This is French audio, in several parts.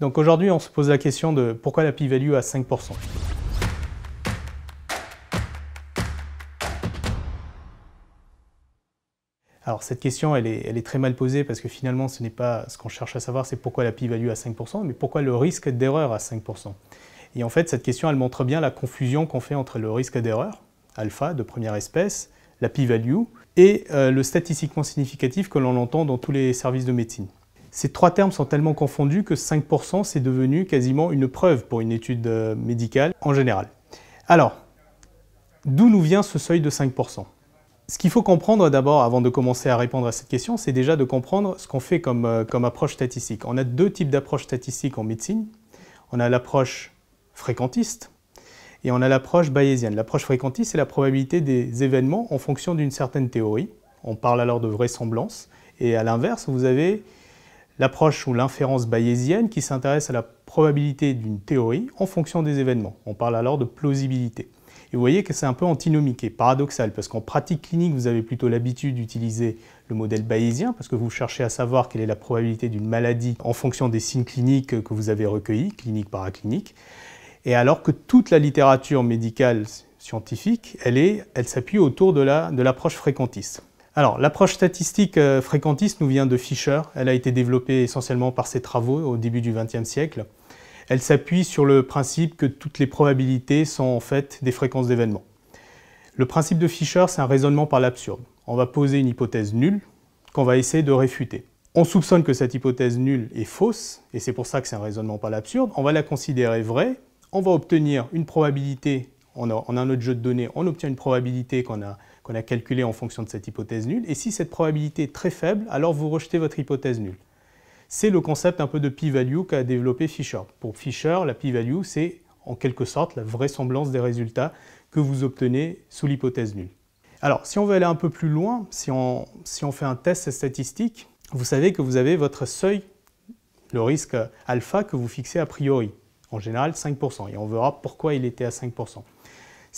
Donc aujourd'hui, on se pose la question de pourquoi la p-value à 5% Alors cette question, elle est, très mal posée parce que finalement, ce n'est pas ce qu'on cherche à savoir, c'est pourquoi la p-value à 5%, mais pourquoi le risque d'erreur à 5%. Et en fait, cette question, elle montre bien la confusion qu'on fait entre le risque d'erreur, alpha de première espèce, la p-value, et euh, le statistiquement significatif que l'on entend dans tous les services de médecine. Ces trois termes sont tellement confondus que 5% c'est devenu quasiment une preuve pour une étude euh, médicale en général. Alors, d'où nous vient ce seuil de 5% ce qu'il faut comprendre d'abord, avant de commencer à répondre à cette question, c'est déjà de comprendre ce qu'on fait euh, comme, approche statistique. On a deux types d'approches statistiques en médecine. On a l'approche fréquentiste et on a l'approche bayésienne. L'approche fréquentiste, c'est la probabilité des événements en fonction d'une certaine théorie. On parle alors de vraisemblance. Et à l'inverse, vous avez l'approche ou l'inférence bayésienne qui s'intéresse à la probabilité d'une théorie en fonction des événements. On parle alors de plausibilité. Et vous voyez que c'est un peu antinomique et paradoxal, parce qu'en pratique clinique, vous avez plutôt l'habitude d'utiliser le modèle bayésien, parce que vous cherchez à savoir quelle est la probabilité d'une maladie en fonction des signes cliniques que vous avez recueillis, clinique paraclinique. Et alors que toute la littérature médicale scientifique, elle s'appuie elle autour de l'approche fréquentiste. Alors, l'approche statistique euh, fréquentiste nous vient de Fischer. Elle a été développée essentiellement par ses travaux au début du XXe siècle. Elle s'appuie sur le principe que toutes les probabilités sont en fait des fréquences d'événements. Le principe de Fischer, c'est un raisonnement par l'absurde. On va poser une hypothèse nulle qu'on va essayer de réfuter. On soupçonne que cette hypothèse nulle est fausse, et c'est pour ça que c'est un raisonnement par l'absurde. On va la considérer vraie, on va obtenir une probabilité, on a, un autre jeu de données, on obtient une probabilité qu'on a qu'on a calculé en fonction de cette hypothèse nulle. Et si cette probabilité est très faible, alors vous rejetez votre hypothèse nulle. C'est le concept un peu de p-value qu'a développé Fisher. Pour Fisher, la p-value, c'est en quelque sorte la vraisemblance des résultats que vous obtenez sous l'hypothèse nulle. Alors, si on veut aller un peu plus loin, si on, si on fait un test statistique, vous savez que vous avez votre seuil, le risque alpha que vous fixez a priori, en général 5%, et on verra pourquoi il était à 5%.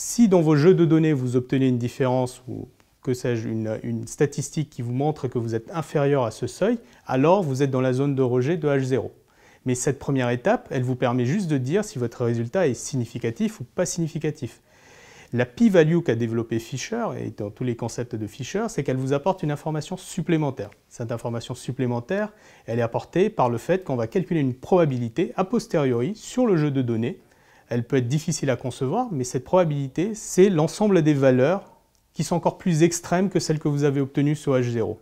Si dans vos jeux de données, vous obtenez une différence ou que sais-je, une, statistique qui vous montre que vous êtes inférieur à ce seuil, alors vous êtes dans la zone de rejet de H0. Mais cette première étape, elle vous permet juste de dire si votre résultat est significatif ou pas significatif. La p-value qu'a développée Fisher, et dans tous les concepts de Fisher, c'est qu'elle vous apporte une information supplémentaire. Cette information supplémentaire, elle est apportée par le fait qu'on va calculer une probabilité a posteriori sur le jeu de données elle peut être difficile à concevoir, mais cette probabilité, c'est l'ensemble des valeurs qui sont encore plus extrêmes que celles que vous avez obtenues sous H0. Vous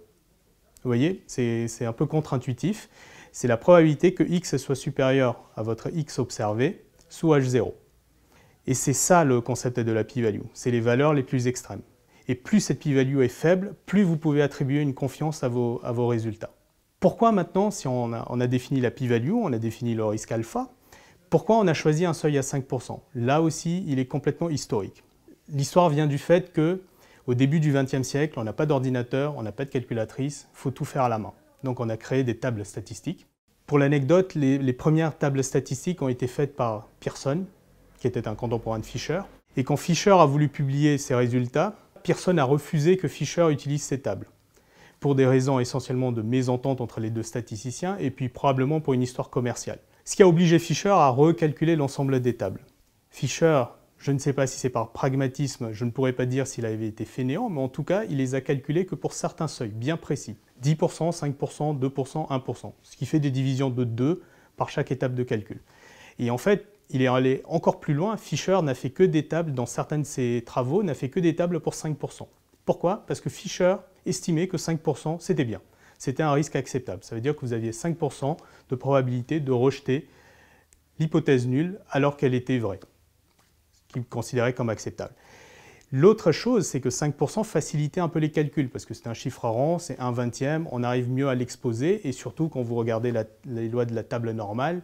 voyez, c'est un peu contre-intuitif. C'est la probabilité que x soit supérieur à votre x observé sous H0. Et c'est ça le concept de la p-value, c'est les valeurs les plus extrêmes. Et plus cette p-value est faible, plus vous pouvez attribuer une confiance à vos, à vos résultats. Pourquoi maintenant, si on a, on a défini la p-value, on a défini le risque alpha, pourquoi on a choisi un seuil à 5% Là aussi, il est complètement historique. L'histoire vient du fait que au début du XXe siècle, on n'a pas d'ordinateur, on n'a pas de calculatrice, il faut tout faire à la main. Donc on a créé des tables statistiques. Pour l'anecdote, les, les, premières tables statistiques ont été faites par Pearson, qui était un contemporain de Fisher. Et quand Fisher a voulu publier ses résultats, Pearson a refusé que Fisher utilise ces tables, pour des raisons essentiellement de mésentente entre les deux statisticiens et puis probablement pour une histoire commerciale. Ce qui a obligé Fischer à recalculer l'ensemble des tables. Fischer, je ne sais pas si c'est par pragmatisme, je ne pourrais pas dire s'il avait été fainéant, mais en tout cas, il les a calculés que pour certains seuils bien précis. 10%, 5%, 2%, 1%. Ce qui fait des divisions de 2 par chaque étape de calcul. Et en fait, il est allé encore plus loin. Fischer n'a fait que des tables, dans certains de ses travaux, n'a fait que des tables pour 5%. Pourquoi Parce que Fischer estimait que 5% c'était bien c'était un risque acceptable. Ça veut dire que vous aviez 5% de probabilité de rejeter l'hypothèse nulle alors qu'elle était vraie, ce qu'il considérait comme acceptable. L'autre chose, c'est que 5% facilitait un peu les calculs, parce que c'est un chiffre rond, c'est 1 vingtième, on arrive mieux à l'exposer, et surtout quand vous regardez les lois de la table normale,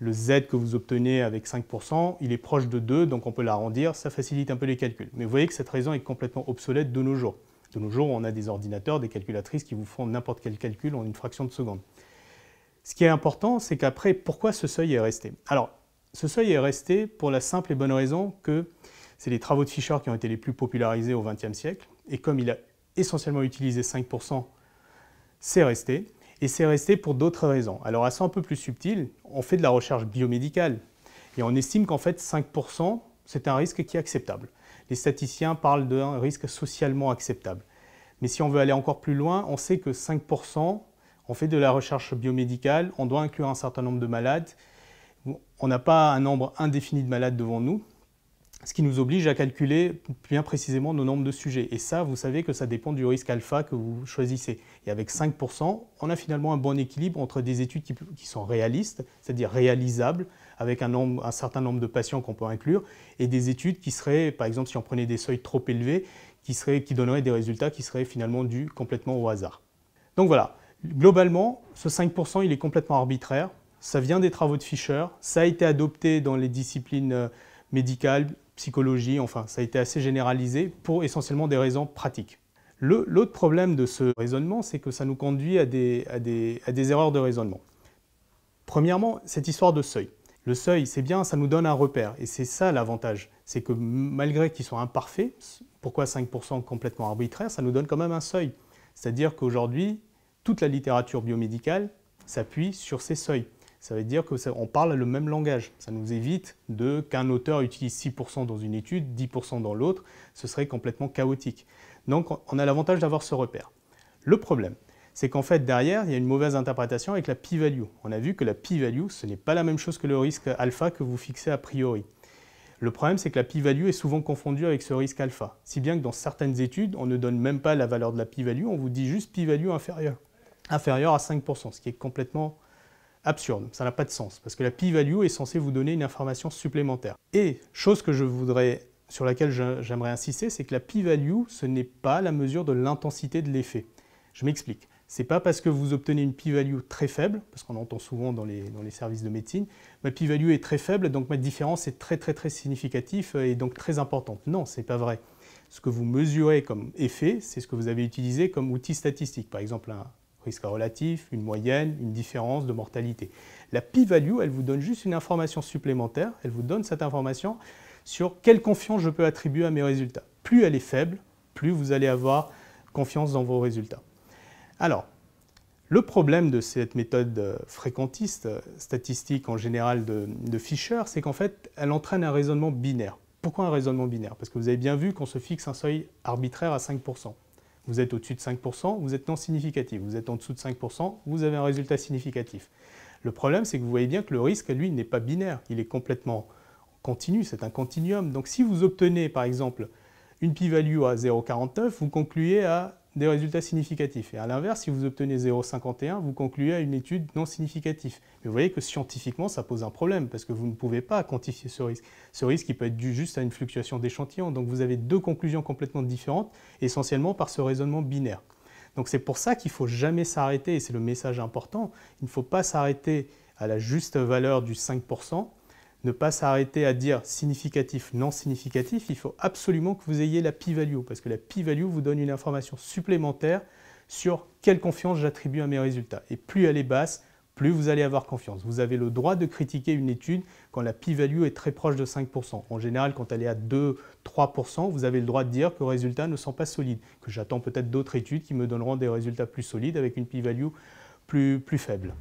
le Z que vous obtenez avec 5%, il est proche de 2, donc on peut l'arrondir, ça facilite un peu les calculs. Mais vous voyez que cette raison est complètement obsolète de nos jours. De nos jours, on a des ordinateurs, des calculatrices qui vous font n'importe quel calcul en une fraction de seconde. Ce qui est important, c'est qu'après, pourquoi ce seuil est resté Alors, ce seuil est resté pour la simple et bonne raison que c'est les travaux de Fischer qui ont été les plus popularisés au XXe siècle, et comme il a essentiellement utilisé 5%, c'est resté, et c'est resté pour d'autres raisons. Alors, à ça un peu plus subtil, on fait de la recherche biomédicale, et on estime qu'en fait 5%, c'est un risque qui est acceptable. Les statisticiens parlent d'un risque socialement acceptable. Mais si on veut aller encore plus loin, on sait que 5%, on fait de la recherche biomédicale, on doit inclure un certain nombre de malades. On n'a pas un nombre indéfini de malades devant nous, ce qui nous oblige à calculer bien précisément nos nombres de sujets. Et ça, vous savez que ça dépend du risque alpha que vous choisissez. Et avec 5%, on a finalement un bon équilibre entre des études qui, qui sont réalistes, c'est-à-dire réalisables, avec un, certain nombre de patients qu'on peut inclure, et des études qui seraient, par exemple, si on prenait des seuils trop élevés, qui, seraient, qui donneraient des résultats qui seraient finalement dus complètement au hasard. Donc voilà, globalement, ce 5%, il est complètement arbitraire. Ça vient des travaux de Fischer, ça a été adopté dans les disciplines euh, médicales, psychologie, enfin, ça a été assez généralisé pour essentiellement des raisons pratiques. L'autre problème de ce raisonnement, c'est que ça nous conduit à des, erreurs de raisonnement. Premièrement, cette histoire de seuil. Le seuil, c'est bien, ça nous donne un repère. Et c'est ça l'avantage. C'est que malgré qu'ils soient imparfaits, pourquoi 5% complètement arbitraire, ça nous donne quand même un seuil. C'est-à-dire qu'aujourd'hui, toute la littérature biomédicale s'appuie sur ces seuils. Ça veut dire qu'on parle le même langage. Ça nous évite de qu'un auteur utilise 6% dans une étude, 10% dans l'autre. Ce serait complètement chaotique. Donc on a l'avantage d'avoir ce repère. Le problème, c'est qu'en fait, derrière, il y a une mauvaise interprétation avec la p-value. On a vu que la p-value, ce n'est pas la même chose que le risque alpha que vous fixez a priori. Le problème, c'est que la p-value est souvent confondue avec ce risque alpha, si bien que dans certaines études, on ne donne même pas la valeur de la p-value, on vous dit juste p-value inférieure, à 5%, ce qui est complètement absurde, ça n'a pas de sens, parce que la p-value est censée vous donner une information supplémentaire. Et, chose que je voudrais, sur laquelle j'aimerais insister, c'est que la p-value, ce n'est pas la mesure de l'intensité de l'effet. Je m'explique. C'est pas parce que vous obtenez une p-value très faible, parce qu'on entend souvent dans les, services de médecine, ma p-value est très faible, donc ma différence est très très très significative euh, et donc très importante. Non, c'est pas vrai. Ce que vous mesurez comme effet, c'est ce que vous avez utilisé comme outil statistique, par exemple un risque relatif, une moyenne, une différence de mortalité. La p-value, elle vous donne juste une information supplémentaire, elle vous donne cette information sur quelle confiance je peux attribuer à mes résultats. Plus elle est faible, plus vous allez avoir confiance dans vos résultats. Alors, le problème de cette méthode euh, fréquentiste, euh, statistique en général de, Fisher, c'est qu'en fait, elle entraîne un raisonnement binaire. Pourquoi un raisonnement binaire Parce que vous avez bien vu qu'on se fixe un seuil arbitraire à 5%. Vous êtes au-dessus de 5%, vous êtes non significatif. Vous êtes en dessous de 5%, vous avez un résultat significatif. Le problème, c'est que vous voyez bien que le risque, lui, n'est pas binaire. Il est complètement continu, c'est un continuum. Donc si vous obtenez, par exemple, une p-value à 0,49, vous concluez à des résultats significatifs. Et à l'inverse, si vous obtenez 0,51, vous concluez à une étude non significative. Mais vous voyez que scientifiquement, ça pose un problème, parce que vous ne pouvez pas quantifier ce risque. Ce risque qui peut être dû juste à une fluctuation d'échantillon. Donc vous avez deux conclusions complètement différentes, essentiellement par ce raisonnement binaire. Donc c'est pour ça qu'il ne faut jamais s'arrêter, et c'est le message important, il ne faut pas s'arrêter à la juste valeur du 5%, ne pas s'arrêter à dire significatif, non significatif, il faut absolument que vous ayez la p-value, parce que la p-value vous donne une information supplémentaire sur quelle confiance j'attribue à mes résultats. Et plus elle est basse, plus vous allez avoir confiance. Vous avez le droit de critiquer une étude quand la p-value est très proche de 5%. En général, quand elle est à 2-3%, vous avez le droit de dire que les résultats ne sont pas solides, que j'attends peut-être d'autres études qui me donneront des résultats plus solides avec une p-value plus, plus faible.